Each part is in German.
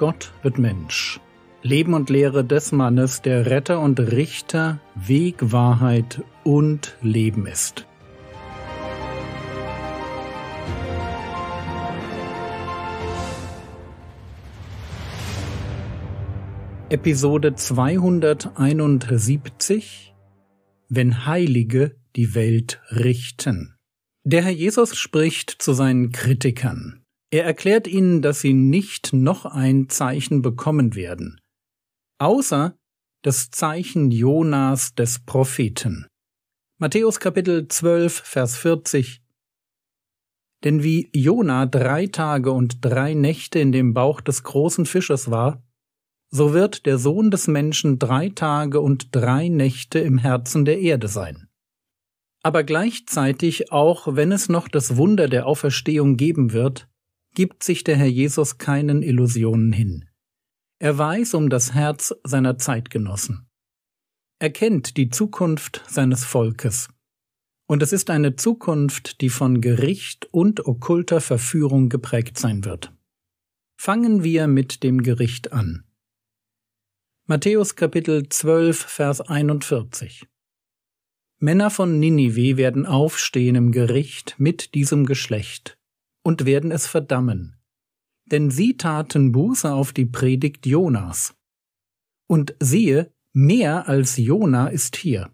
Gott wird Mensch. Leben und Lehre des Mannes, der Retter und Richter, Weg, Wahrheit und Leben ist. Episode 271 Wenn Heilige die Welt richten. Der Herr Jesus spricht zu seinen Kritikern. Er erklärt ihnen, dass sie nicht noch ein Zeichen bekommen werden, außer das Zeichen Jonas des Propheten. Matthäus Kapitel 12, Vers 40 Denn wie Jona drei Tage und drei Nächte in dem Bauch des großen Fisches war, so wird der Sohn des Menschen drei Tage und drei Nächte im Herzen der Erde sein. Aber gleichzeitig, auch wenn es noch das Wunder der Auferstehung geben wird, gibt sich der Herr Jesus keinen Illusionen hin. Er weiß um das Herz seiner Zeitgenossen. Er kennt die Zukunft seines Volkes. Und es ist eine Zukunft, die von Gericht und okkulter Verführung geprägt sein wird. Fangen wir mit dem Gericht an. Matthäus Kapitel 12, Vers 41 Männer von Ninive werden aufstehen im Gericht mit diesem Geschlecht und werden es verdammen. Denn sie taten Buße auf die Predigt Jonas. Und siehe, mehr als Jona ist hier.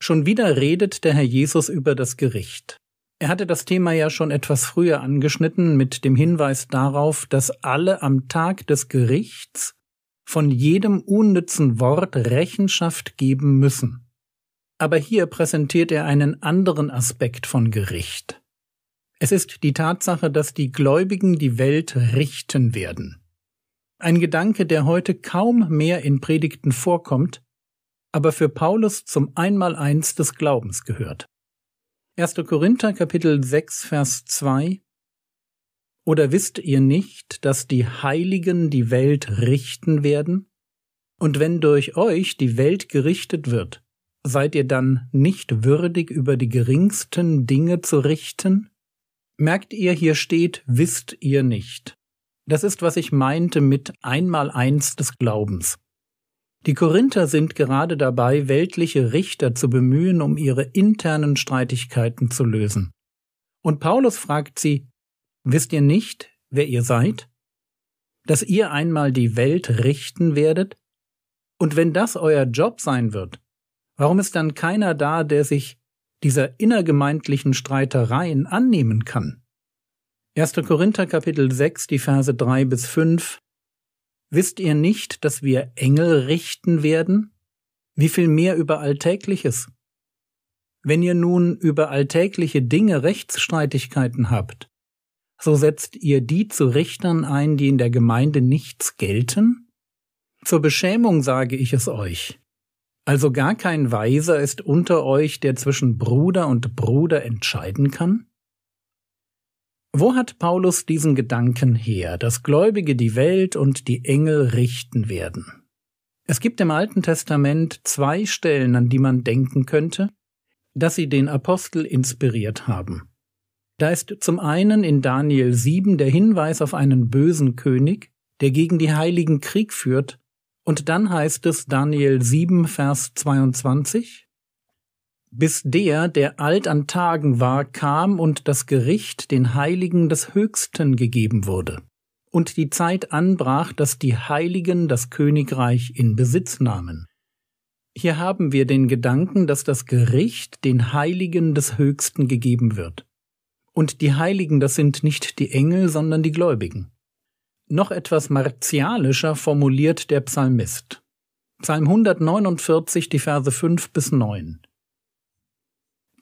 Schon wieder redet der Herr Jesus über das Gericht. Er hatte das Thema ja schon etwas früher angeschnitten mit dem Hinweis darauf, dass alle am Tag des Gerichts von jedem unnützen Wort Rechenschaft geben müssen. Aber hier präsentiert er einen anderen Aspekt von Gericht. Es ist die Tatsache, dass die Gläubigen die Welt richten werden. Ein Gedanke, der heute kaum mehr in Predigten vorkommt, aber für Paulus zum Einmaleins des Glaubens gehört. 1. Korinther Kapitel 6 Vers 2 Oder wisst ihr nicht, dass die Heiligen die Welt richten werden? Und wenn durch euch die Welt gerichtet wird, seid ihr dann nicht würdig über die geringsten Dinge zu richten? Merkt ihr, hier steht, wisst ihr nicht. Das ist, was ich meinte mit Einmaleins des Glaubens. Die Korinther sind gerade dabei, weltliche Richter zu bemühen, um ihre internen Streitigkeiten zu lösen. Und Paulus fragt sie, wisst ihr nicht, wer ihr seid? Dass ihr einmal die Welt richten werdet? Und wenn das euer Job sein wird, warum ist dann keiner da, der sich dieser innergemeindlichen Streitereien annehmen kann. 1. Korinther Kapitel 6, die Verse 3 bis 5 Wisst ihr nicht, dass wir Engel richten werden? Wie viel mehr über Alltägliches? Wenn ihr nun über alltägliche Dinge Rechtsstreitigkeiten habt, so setzt ihr die zu Richtern ein, die in der Gemeinde nichts gelten? Zur Beschämung sage ich es euch. Also gar kein Weiser ist unter euch, der zwischen Bruder und Bruder entscheiden kann? Wo hat Paulus diesen Gedanken her, dass Gläubige die Welt und die Engel richten werden? Es gibt im Alten Testament zwei Stellen, an die man denken könnte, dass sie den Apostel inspiriert haben. Da ist zum einen in Daniel 7 der Hinweis auf einen bösen König, der gegen die Heiligen Krieg führt und dann heißt es Daniel 7, Vers 22, bis der, der alt an Tagen war, kam und das Gericht den Heiligen des Höchsten gegeben wurde. Und die Zeit anbrach, dass die Heiligen das Königreich in Besitz nahmen. Hier haben wir den Gedanken, dass das Gericht den Heiligen des Höchsten gegeben wird. Und die Heiligen, das sind nicht die Engel, sondern die Gläubigen. Noch etwas martialischer formuliert der Psalmist. Psalm 149, die Verse 5 bis 9.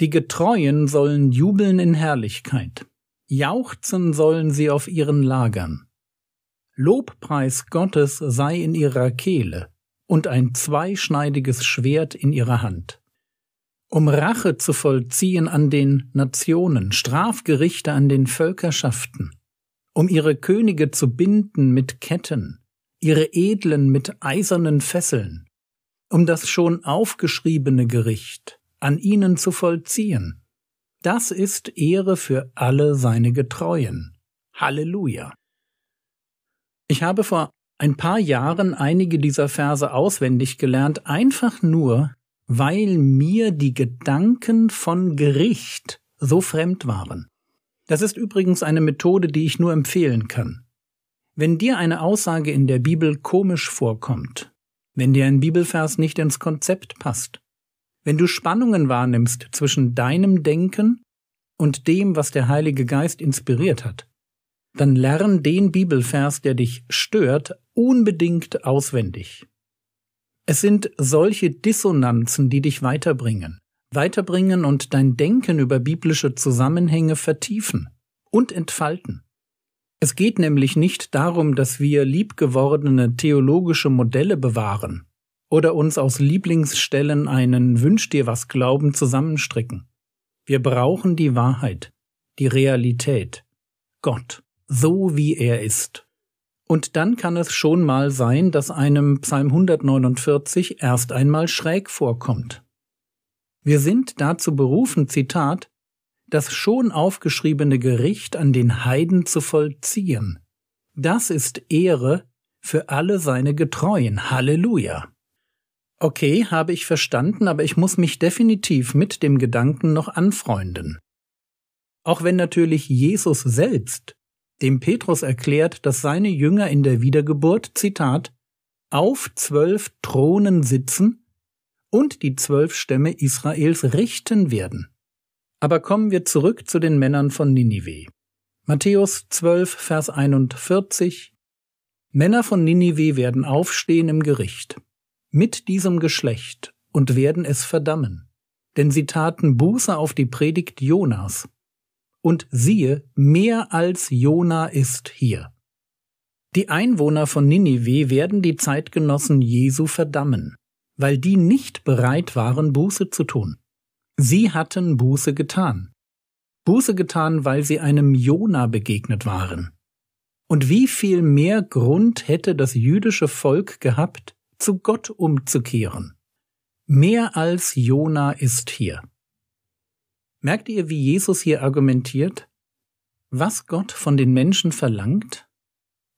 Die Getreuen sollen jubeln in Herrlichkeit. Jauchzen sollen sie auf ihren Lagern. Lobpreis Gottes sei in ihrer Kehle und ein zweischneidiges Schwert in ihrer Hand. Um Rache zu vollziehen an den Nationen, Strafgerichte an den Völkerschaften um ihre Könige zu binden mit Ketten, ihre Edlen mit eisernen Fesseln, um das schon aufgeschriebene Gericht an ihnen zu vollziehen. Das ist Ehre für alle seine Getreuen. Halleluja. Ich habe vor ein paar Jahren einige dieser Verse auswendig gelernt, einfach nur, weil mir die Gedanken von Gericht so fremd waren. Das ist übrigens eine Methode, die ich nur empfehlen kann. Wenn dir eine Aussage in der Bibel komisch vorkommt, wenn dir ein Bibelvers nicht ins Konzept passt, wenn du Spannungen wahrnimmst zwischen deinem Denken und dem, was der Heilige Geist inspiriert hat, dann lern den Bibelvers, der dich stört, unbedingt auswendig. Es sind solche Dissonanzen, die dich weiterbringen weiterbringen und dein Denken über biblische Zusammenhänge vertiefen und entfalten. Es geht nämlich nicht darum, dass wir liebgewordene theologische Modelle bewahren oder uns aus Lieblingsstellen einen Wünsch dir was Glauben zusammenstricken. Wir brauchen die Wahrheit, die Realität, Gott, so wie er ist. Und dann kann es schon mal sein, dass einem Psalm 149 erst einmal schräg vorkommt. Wir sind dazu berufen, Zitat, das schon aufgeschriebene Gericht an den Heiden zu vollziehen. Das ist Ehre für alle seine Getreuen. Halleluja. Okay, habe ich verstanden, aber ich muss mich definitiv mit dem Gedanken noch anfreunden. Auch wenn natürlich Jesus selbst dem Petrus erklärt, dass seine Jünger in der Wiedergeburt, Zitat, auf zwölf Thronen sitzen und die zwölf Stämme Israels richten werden. Aber kommen wir zurück zu den Männern von Ninive. Matthäus 12, Vers 41 Männer von Ninive werden aufstehen im Gericht mit diesem Geschlecht und werden es verdammen, denn sie taten Buße auf die Predigt Jonas. Und siehe, mehr als Jona ist hier. Die Einwohner von Ninive werden die Zeitgenossen Jesu verdammen weil die nicht bereit waren, Buße zu tun. Sie hatten Buße getan. Buße getan, weil sie einem Jona begegnet waren. Und wie viel mehr Grund hätte das jüdische Volk gehabt, zu Gott umzukehren? Mehr als Jona ist hier. Merkt ihr, wie Jesus hier argumentiert? Was Gott von den Menschen verlangt?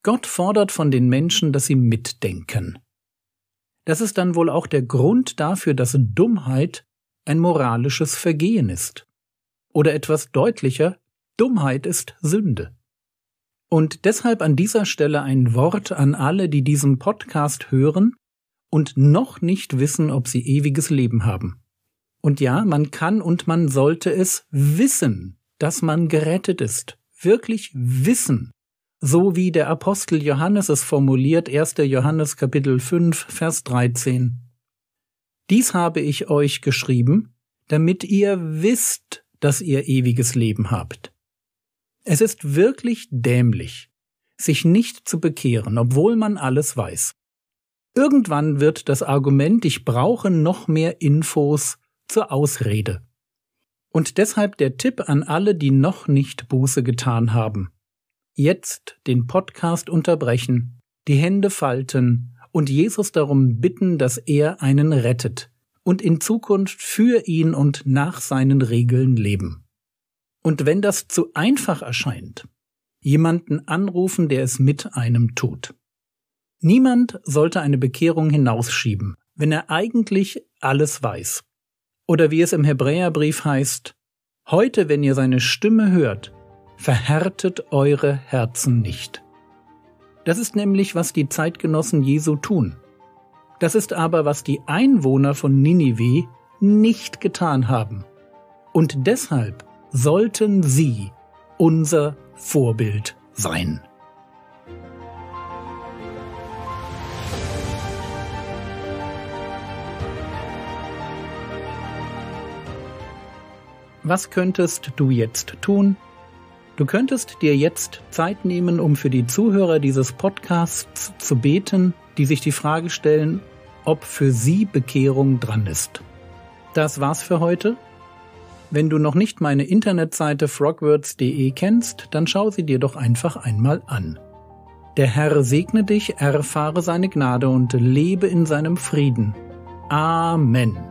Gott fordert von den Menschen, dass sie mitdenken, das ist dann wohl auch der Grund dafür, dass Dummheit ein moralisches Vergehen ist. Oder etwas deutlicher, Dummheit ist Sünde. Und deshalb an dieser Stelle ein Wort an alle, die diesen Podcast hören und noch nicht wissen, ob sie ewiges Leben haben. Und ja, man kann und man sollte es wissen, dass man gerettet ist. Wirklich wissen so wie der Apostel Johannes es formuliert, 1. Johannes Kapitel 5, Vers 13. Dies habe ich euch geschrieben, damit ihr wisst, dass ihr ewiges Leben habt. Es ist wirklich dämlich, sich nicht zu bekehren, obwohl man alles weiß. Irgendwann wird das Argument, ich brauche noch mehr Infos, zur Ausrede. Und deshalb der Tipp an alle, die noch nicht Buße getan haben jetzt den Podcast unterbrechen, die Hände falten und Jesus darum bitten, dass er einen rettet und in Zukunft für ihn und nach seinen Regeln leben. Und wenn das zu einfach erscheint, jemanden anrufen, der es mit einem tut. Niemand sollte eine Bekehrung hinausschieben, wenn er eigentlich alles weiß. Oder wie es im Hebräerbrief heißt, heute, wenn ihr seine Stimme hört, verhärtet eure Herzen nicht. Das ist nämlich, was die Zeitgenossen Jesu tun. Das ist aber, was die Einwohner von Ninive nicht getan haben. Und deshalb sollten sie unser Vorbild sein. Was könntest du jetzt tun? Du könntest dir jetzt Zeit nehmen, um für die Zuhörer dieses Podcasts zu beten, die sich die Frage stellen, ob für sie Bekehrung dran ist. Das war's für heute. Wenn du noch nicht meine Internetseite frogwords.de kennst, dann schau sie dir doch einfach einmal an. Der Herr segne dich, erfahre seine Gnade und lebe in seinem Frieden. Amen.